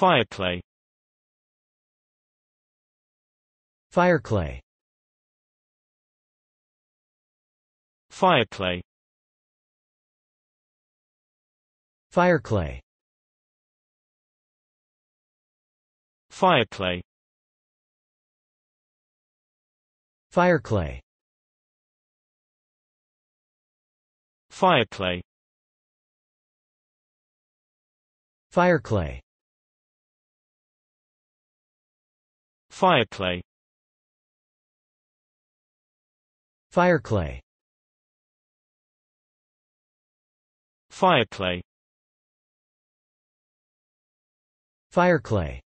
Fireclay Fireclay Fireclay Fireclay Fireclay Fireclay Fireclay Fireclay Fireclay Fireclay Fireclay Fireclay